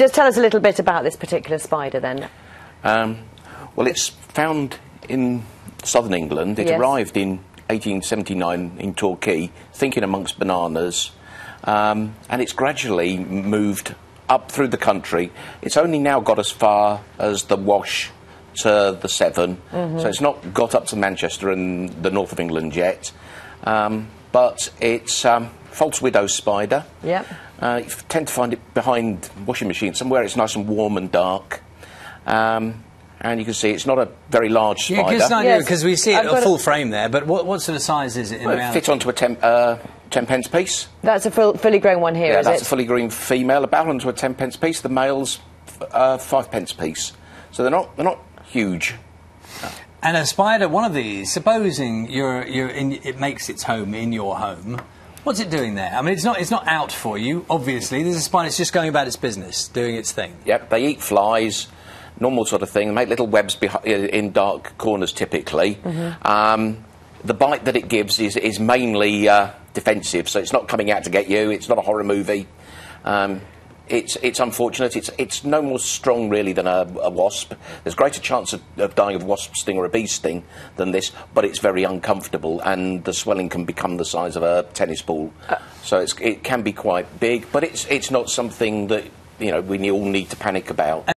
Just tell us a little bit about this particular spider then. Um, well, it's found in southern England. It yes. arrived in 1879 in Torquay, thinking amongst bananas, um, and it's gradually moved up through the country. It's only now got as far as the Wash to the Severn, mm-hmm. so it's not got up to Manchester and the north of England yet. Um, but it's um, false widow spider. Yeah, Uh, you tend to find it behind washing machines, somewhere it's nice and warm and dark. Um, and you can see it's not a very large spider. Yeah, because yes. we see it at full frame there, but what, what sort of size is it in well, It onto a ten, uh, ten pence piece. That's a full, fully grown one here, yeah, that's it? a fully grown female, about onto a ten pence piece. The male's uh, five pence piece. So they're not, they're not huge. And a spider, one of these, supposing you're, you're in, it makes its home in your home, What's it doing there? I mean, it's not, it's not out for you, obviously. There's a spider, it's just going about its business, doing its thing. Yep, they eat flies, normal sort of thing. They make little webs uh, in dark corners typically. Mm-hmm. Um, the bite that it gives is, is mainly uh, defensive, so it's not coming out to get you, it's not a horror movie. Um, it's, it's unfortunate. It's, it's no more strong, really, than a, a wasp. There's greater chance of, of, dying of wasp sting or a bee sting than this, but it's very uncomfortable, and the swelling can become the size of a tennis ball. Uh, so it can be quite big, but it's, it's not something that you know we all need to panic about.